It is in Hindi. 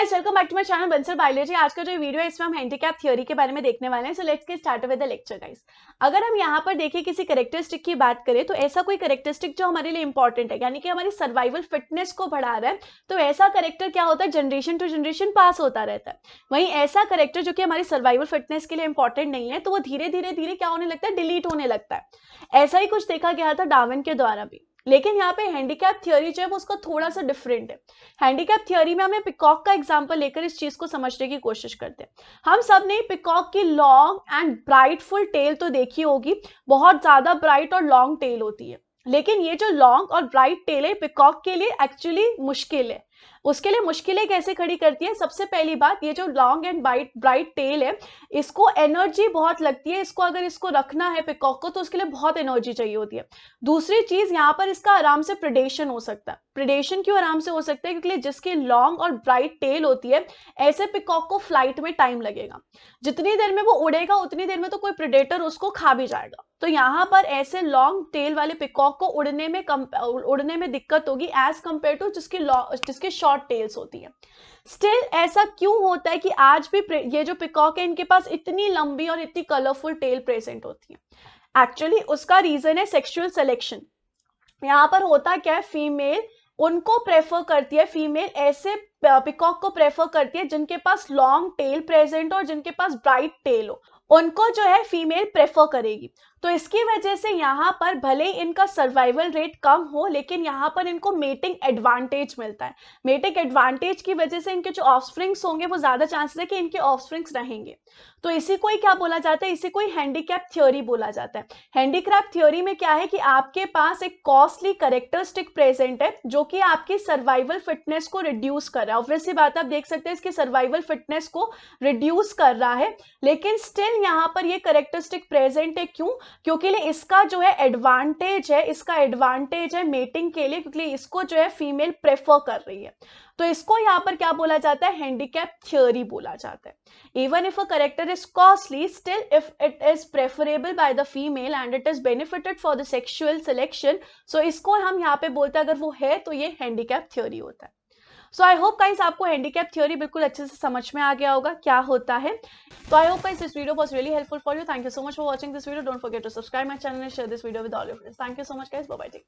guys welcome back to my channel Bansar biology आज का जो वीडियो है इसमें हम हैंडीकैप थ्योरी के बारे में देखने वाले हैं so let's get start with the lecture guys अगर हम यहाँ पर देखें किसी करेक्टरिस्टिक की बात करें तो ऐसा कोई करेक्टरिस्टिक जो हमारे लिए इंपॉर्टेंट है यानी कि हमारी सर्वाइवल फिटनेस को बढ़ा रहा है तो ऐसा करेक्टर क्या होता है जनरेशन टू जनरेशन पास होता रहता है वहीं ऐसा करेक्टर जो कि हमारी सर्वाइवल फिटनेस के लिए इंपॉर्टेंट नहीं है तो वो धीरे धीरे धीरे क्या होने लगता है डिलीट होने लगता है ऐसा ही कुछ देखा गया था डावन के द्वारा भी लेकिन यहाँ पे हैंडीकैप थियोरी जो है वो उसको थोड़ा सा डिफरेंट है हैंडीकैप थियोरी में हमें पिकॉक का एग्जाम्पल लेकर इस चीज को समझने की कोशिश करते हैं हम सब ने पिकॉक की लॉन्ग एंड ब्राइटफुल टेल तो देखी होगी बहुत ज्यादा ब्राइट और लॉन्ग टेल होती है लेकिन ये जो लॉन्ग और ब्राइट टेल है पिकॉक के लिए एक्चुअली मुश्किल है उसके लिए मुश्किलें कैसे खड़ी करती है सबसे पहली बात ये जो long and bright bright tail है इसको एनर्जी बहुत लगती है इसको अगर इसको रखना है पिकॉक को तो उसके लिए बहुत एनर्जी चाहिए होती है दूसरी चीज यहाँ पर इसका आराम से प्रिडेशन हो सकता है प्रिडेशन क्यों आराम से हो सकता है क्योंकि जिसकी लॉन्ग और ब्राइट टेल होती है ऐसे पिकॉक को फ्लाइट में टाइम लगेगा जितनी देर में वो उड़ेगा उतनी देर में तो कोई प्रिडेटर उसको खा भी जाएगा तो यहाँ पर ऐसे लॉन्ग टेल वाले पिकॉक को उड़ने में कम उड़ने में दिक्कत होगी एज कम्पेयर टू जिसकी जिसकी पे शॉर्ट टेल्स होती है स्टिल ऐसा क्यों होता है कि आज भी ये जो पिकॉक है इनके पास इतनी लंबी और इतनी कलरफुल टेल प्रेजेंट होती है एक्चुअली उसका रीजन है सेक्सुअल सिलेक्शन यहाँ पर होता क्या है फीमेल उनको प्रेफर करती है फीमेल ऐसे पिकॉक को प्रेफर करती है जिनके पास लॉन्ग टेल प्रेजेंट हो और जिनके पास ब्राइट टेल हो उनको जो है फीमेल प्रेफर करेगी तो इसकी वजह से यहाँ पर भले इनका सर्वाइवल रेट कम हो लेकिन यहाँ पर इनको मेटिंग एडवांटेज मिलता है मेटिंग एडवांटेज की वजह से इनके जो ऑफस्प्रिंग्स होंगे वो ज़्यादा चांसेस है कि इनके ऑफस्प्रिंग्स रहेंगे तो इसी को ही क्या बोला जाता है इसी को ही हैंडीकैप थ्योरी बोला जाता है हैंडीक्रैप थ्योरी में क्या है कि आपके पास एक कॉस्टली करेक्टरिस्टिक प्रेजेंट है जो कि आपकी सर्वाइवल फिटनेस को रिड्यूस कर रहा है ऑब्वियसली बात आप देख सकते हैं इसके सर्वाइवल फिटनेस को रिड्यूस कर रहा है लेकिन स्टिल यहाँ पर ये करेक्टरिस्टिक प्रेजेंट है क्यों क्योंकि इसका जो है एडवांटेज है इसका एडवांटेज है मेटिंग के लिए क्योंकि इसको जो है फीमेल प्रेफर कर रही है तो इसको यहाँ पर क्या बोला जाता है हैंडीकैप थ्योरी बोला जाता है even if a character is costly still if it is preferable by the female and it is benefited for the sexual selection so इसको हम यहाँ पे बोलते हैं अगर वो है तो ये हैंडीकैप थ्योरी होता है सो आई होप गाइस आपको हैंडीकैप थ्योरी बिल्कुल अच्छे से समझ में आ गया होगा क्या होता है तो I hope guys this video was really helpful for you thank you so much for watching this video don't forget to subscribe my channel share this video with all your friends thank you so much guys bye take